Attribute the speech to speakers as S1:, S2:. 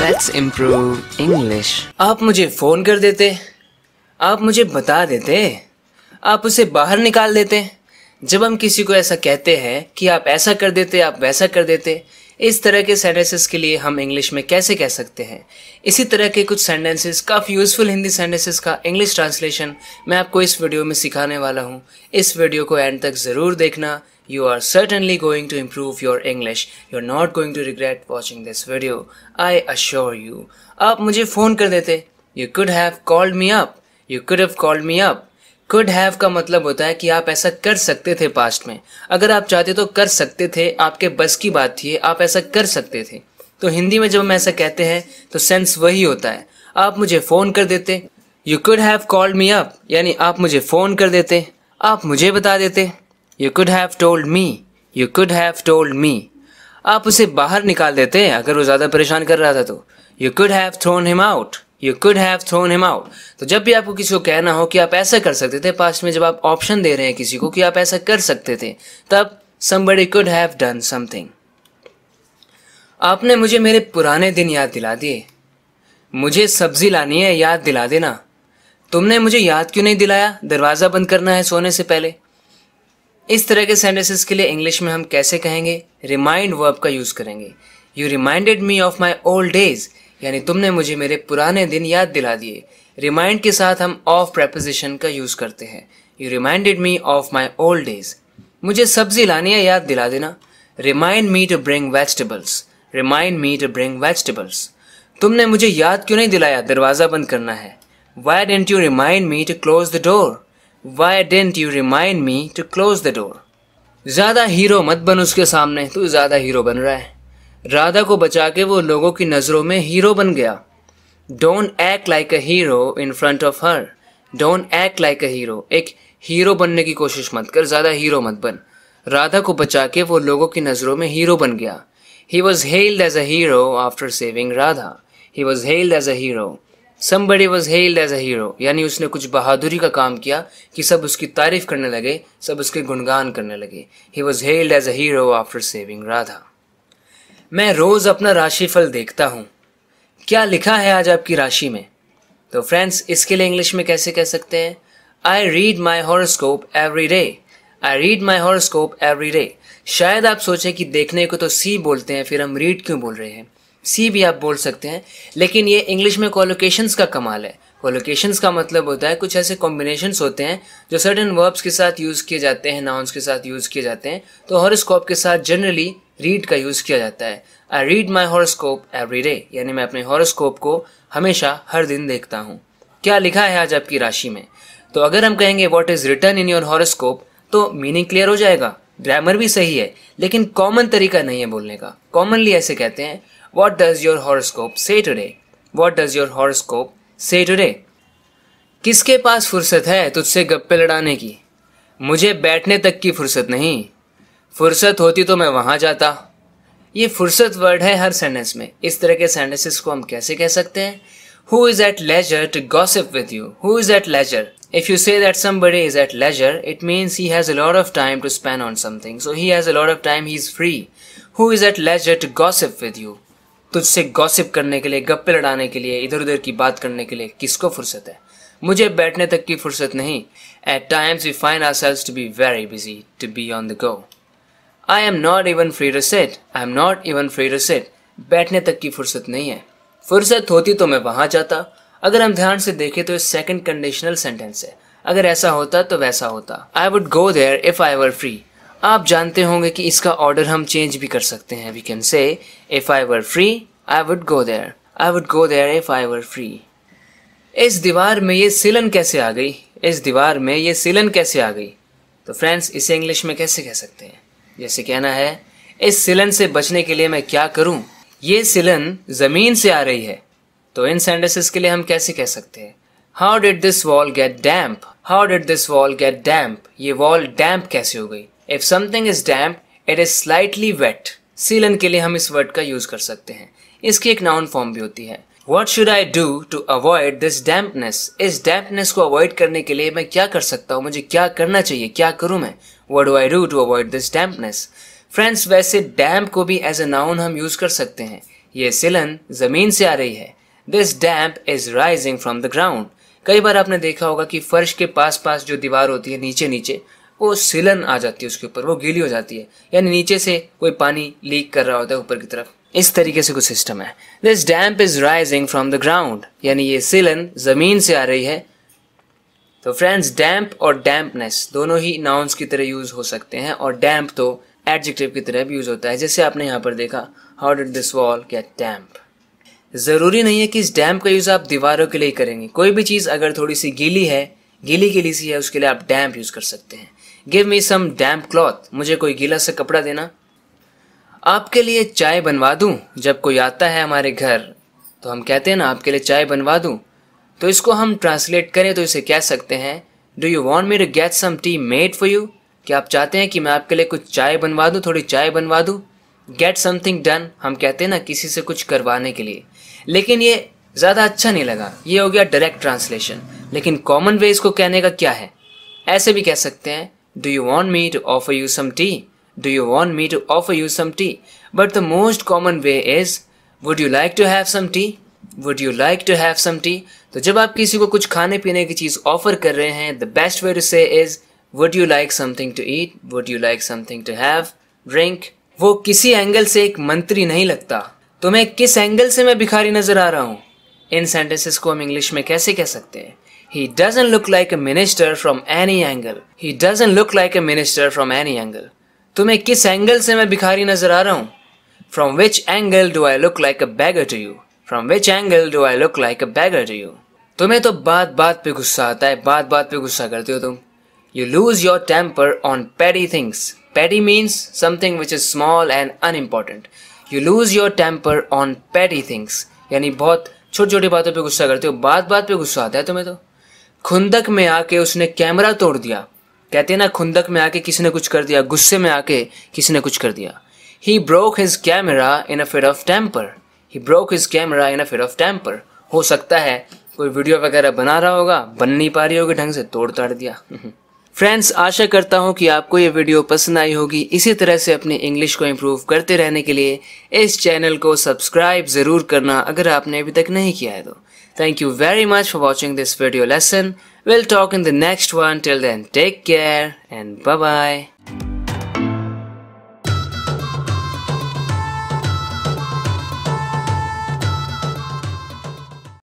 S1: Let's improve English आप मुझे phone कर देते आप मुझे बता देते आप उसे बाहर निकाल देते जब हम किसी को ऐसा कहते हैं कि आप ऐसा कर देते आप वैसा कर देते इस तरह के सेंटेंसेस के लिए हम इंग्लिश में कैसे कह सकते हैं इसी तरह के कुछ सेंटेंसेस काफ़ी यूज़फुल हिंदी सेंटेंसेस का इंग्लिश ट्रांसलेशन मैं आपको इस वीडियो में सिखाने वाला हूँ इस वीडियो को एंड तक ज़रूर देखना you are certainly going to improve your English. You're not going to regret watching this video. I assure you. आप मुझे फ़ोन कर देते You could have called me up. You could have called me up. Could have का मतलब होता है कि आप ऐसा कर सकते थे पास्ट में अगर आप चाहते तो कर सकते थे आपके बस की बात थी आप ऐसा कर सकते थे तो हिंदी में जब हम ऐसा कहते हैं तो सेंस वही होता है आप मुझे फ़ोन कर देते you could have called me up यानी आप मुझे फ़ोन कर देते आप मुझे बता देते you could have told me you could have told me आप उसे बाहर निकाल देते अगर वो ज़्यादा परेशान कर रहा था तो you could have thrown him out you could have thrown him out तो जब भी आपको किसी को कहना हो कि आप ऐसा कर सकते थे पास्ट में जब आप ऑप्शन दे रहे हैं किसी को कि आप ऐसा कर सकते थे तब somebody could have done something आपने मुझे मेरे पुराने दिन याद दिला दिए मुझे सब्जी लानी है याद दिला देना तुमने मुझे याद क्यों नहीं दिलाया दरवाज़ा बंद करना है सोने से पहले इस तरह के सेंटेंसेस के लिए इंग्लिश में हम कैसे कहेंगे रिमाइंड वर्ब का यूज़ करेंगे you reminded me of my old days यानी तुमने मुझे मेरे पुराने दिन याद दिला दिए रिमाइंड के साथ हम ऑफ प्रेपोजिशन का यूज़ करते हैं you reminded me of my old days मुझे सब्जी लानी है याद दिला देना remind me to bring vegetables remind me to bring vegetables तुमने मुझे याद क्यों नहीं दिलाया दरवाज़ा बंद करना है why didn't you remind me to close the door why didn't you remind me to close the door ज़्यादा हीरो मत बन उसके सामने तू ज़्यादा हीरो बन रहा है राधा को बचा के वो लोगों की नज़रों में हीरो बन गया don't act like a hero in front of her don't act like a hero एक हीरो बनने की कोशिश मत कर ज़्यादा हीरो मत बन राधा को बचा के वो लोगों की नज़रों में हीरो बन गया he was hailed as a hero after saving Radha he was hailed as a hero Somebody was hailed as a hero यानी उसने कुछ बहादुरी का काम किया कि सब उसकी तारीफ करने लगे सब उसके गुणगान करने लगे He was hailed as a hero after saving Radha मैं रोज़ अपना राशिफल देखता हूँ क्या लिखा है आज आपकी राशि में तो फ्रेंड्स इसके लिए इंग्लिश में कैसे कह सकते हैं I read my horoscope every day I read my horoscope every day शायद आप सोचें कि देखने को तो सी बोलते हैं फिर हम रीड क्यों बोल रहे हैं सी भी आप बोल सकते हैं लेकिन ये इंग्लिश में कोलोकेशंस का कमाल है कोलोकेशंस का मतलब होता है कुछ ऐसे कॉम्बिनेशंस होते हैं जो सर्टन वर्ब्स के साथ यूज़ किए जाते हैं नाउन्स के साथ यूज़ किए जाते हैं तो हॉरोस्कोप के साथ जनरली रीड का यूज़ किया जाता है I read my horoscope every day यानी मैं अपने हॉरोस्कोप को हमेशा हर दिन देखता हूँ क्या लिखा है आज आपकी राशि में तो अगर हम कहेंगे what is written in your horoscope तो मीनिंग क्लियर हो जाएगा ग्रामर भी सही है लेकिन कॉमन तरीका नहीं है बोलने का कॉमनली ऐसे कहते हैं What does your horoscope say today? What does your horoscope say today? किसके पास फुर्सत है तुझसे गप्पे लड़ाने की मुझे बैठने तक की फुर्सत नहीं फुर्सत होती तो मैं वहां जाता ये फुर्सत वर्ड है हर सेंटेंस में इस तरह के सेंटेंसेस को हम कैसे कह सकते हैं who is at leisure to gossip with you who is at leisure if you say that somebody is at leisure it means he has lot of time to spend on something so he has lot of time he is free who is at leisure to gossip with you तुझसे gossip करने के लिए गप्पे लड़ाने के लिए इधर उधर की बात करने के लिए किसको फुर्सत है मुझे बैठने तक की फुर्सत नहीं at times we find ourselves to be very busy to be on the go I am not even free to sit I am not even free to sit बैठने तक की फुर्सत नहीं है फुर्सत होती तो मैं वहाँ जाता अगर हम ध्यान से देखें तो ये सेकंड कंडीशनल सेंटेंस है अगर ऐसा होता तो वैसा होता I would go there if I were free आप जानते होंगे कि इसका ऑर्डर हम चेंज भी कर सकते हैं we can say if I were free I would go there I would go there if I were free इस दीवार में ये सिलन कैसे आ गई इस दीवार में ये सिलन कैसे आ गई तो फ्रेंड्स इसे इंग्लिश में कैसे कह सकते हैं जैसे कहना है इस सिलन से बचने के लिए मैं क्या करूं ये सिलन ज़मीन से आ रही है तो इन सेंटेंसेस के लिए हम कैसे कह सकते हैं how did this wall get damp how did this wall get damp ये वॉल डैम्प कैसे हो गई if something is damp it is slightly wet सीलन के लिए हम इस वर्ड का यूज कर सकते हैं इसकी एक नाउन फॉर्म भी होती है what should I do to avoid this dampness इस डैम्पनेस को अवॉइड करने के लिए मैं क्या कर सकता हूँ मुझे क्या करना चाहिए क्या करूँ मैं what do I do to avoid this dampness friends वैसे डैम्प को भी एज ए नाउन हम यूज कर सकते हैं ये सिलन जमीन से आ रही है this damp is rising from the ground कई बार आपने देखा होगा कि फर्श के पास पास जो दीवार होती है नीचे नीचे वो सिलन आ जाती है उसके ऊपर वो गीली हो जाती है यानी नीचे से कोई पानी लीक कर रहा होता है ऊपर की तरफ इस तरीके से कुछ सिस्टम है this damp is rising from the ground यानी ये सिलन जमीन से आ रही है तो फ्रेंड्स डैम्प और डैम्पनेस दोनों ही नाउन्स की तरह यूज हो सकते हैं और डैम्प तो एडजेक्टिव की तरह भी यूज होता है जैसे आपने यहाँ पर देखा how did this wall get damp ज़रूरी नहीं है कि इस डैम्प का यूज़ आप दीवारों के लिए करेंगे कोई भी चीज़ अगर थोड़ी सी गीली है गीली गीली सी है उसके लिए आप डैम्प यूज़ कर सकते हैं गिव मी सम डैम्प क्लॉथ मुझे कोई गीला सा कपड़ा देना आपके लिए चाय बनवा दूँ जब कोई आता है हमारे घर तो हम कहते हैं ना आपके लिए चाय बनवा दूँ तो इसको हम ट्रांसलेट करें तो इसे कह सकते हैं do you want me to get some tea made for you क्या आप चाहते हैं कि मैं आपके लिए कुछ चाय बनवा दूँ थोड़ी चाय बनवा दूँ गेट समथिंग डन हम कहते हैं ना किसी से कुछ करवाने के लिए लेकिन ये ज़्यादा अच्छा नहीं लगा ये हो गया डायरेक्ट ट्रांसलेशन लेकिन कॉमन वे इसको कहने का क्या है ऐसे भी कह सकते हैं Do you want me to offer you some tea? Do you want me to offer you some tea? But the most common way is Would you like to have some tea? Would you like to have some tea? तो जब आप किसी को कुछ खाने पीने की चीज़ offer कर रहे हैं the best way to say is would you like something to eat would you like something to have drink वो किसी एंगल से एक मंत्री नहीं लगता तुम्हें किस एंगल से मैं भिखारी नजर आ रहा हूँ इन सेंटेंसेस को हम इंग्लिश में कैसे कह सकते हैं He doesn't look like a minister from any angle. He doesn't look like a minister from any angle. तुम्हें किस एंगल से मैं भिखारी नजर आ रहा हूँ From which angle do I look like a beggar to you? From which angle do I look like a beggar to you? तुम्हें तो बात बात पे गुस्सा आता है बात बात पे गुस्सा करते हो तुम You lose your temper on petty things. Petty means something which is small and unimportant. You lose your temper on petty things. यानी बहुत छोटी छोटी बातों पे गुस्सा करते हो बात बात पे गुस्सा आता है तुम्हें तो खुंदक में आके उसने कैमरा तोड़ दिया कहते हैं ना खुंदक में आके किसी ने कुछ कर दिया गुस्से में आके किसी ने कुछ कर दिया he broke his camera in a of temper he broke his camera in a of temper हो सकता है कोई वीडियो वगैरह बना रहा होगा बन नहीं पा रही होगी ढंग से तोड़ ताड़ दिया फ्रेंड्स आशा करता हूँ कि आपको ये वीडियो पसंद आई होगी इसी तरह से अपनी इंग्लिश को इम्प्रूव करते रहने के लिए इस चैनल को सब्सक्राइब ज़रूर करना अगर आपने अभी तक नहीं किया है तो Thank you very much for watching this video lesson. We'll talk in the next one. Till then, take care and bye-bye.